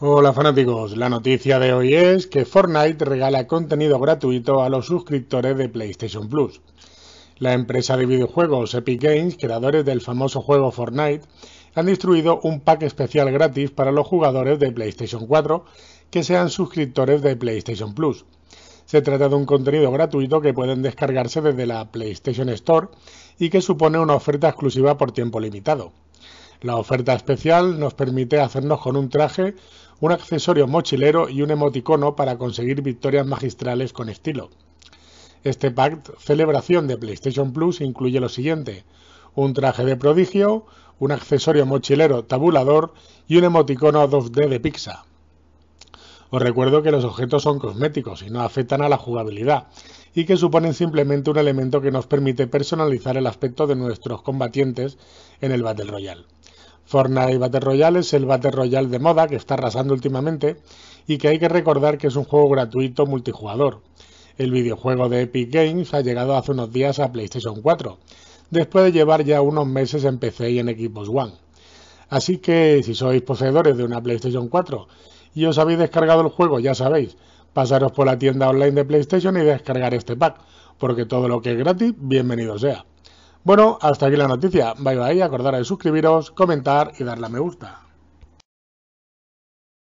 Hola fanáticos, la noticia de hoy es que Fortnite regala contenido gratuito a los suscriptores de PlayStation Plus. La empresa de videojuegos Epic Games, creadores del famoso juego Fortnite, han distribuido un pack especial gratis para los jugadores de PlayStation 4 que sean suscriptores de PlayStation Plus. Se trata de un contenido gratuito que pueden descargarse desde la PlayStation Store y que supone una oferta exclusiva por tiempo limitado. La oferta especial nos permite hacernos con un traje, un accesorio mochilero y un emoticono para conseguir victorias magistrales con estilo. Este pack celebración de PlayStation Plus incluye lo siguiente, un traje de prodigio, un accesorio mochilero tabulador y un emoticono 2D de Pixar. Os recuerdo que los objetos son cosméticos y no afectan a la jugabilidad, y que suponen simplemente un elemento que nos permite personalizar el aspecto de nuestros combatientes en el Battle Royale. Fortnite Battle Royale es el Battle Royale de moda que está arrasando últimamente y que hay que recordar que es un juego gratuito multijugador. El videojuego de Epic Games ha llegado hace unos días a PlayStation 4, después de llevar ya unos meses en PC y en equipos One. Así que si sois poseedores de una PlayStation 4 y os habéis descargado el juego, ya sabéis, pasaros por la tienda online de PlayStation y descargar este pack, porque todo lo que es gratis, bienvenido sea. Bueno, hasta aquí la noticia. Bye bye, acordaros de suscribiros, comentar y darle a me gusta.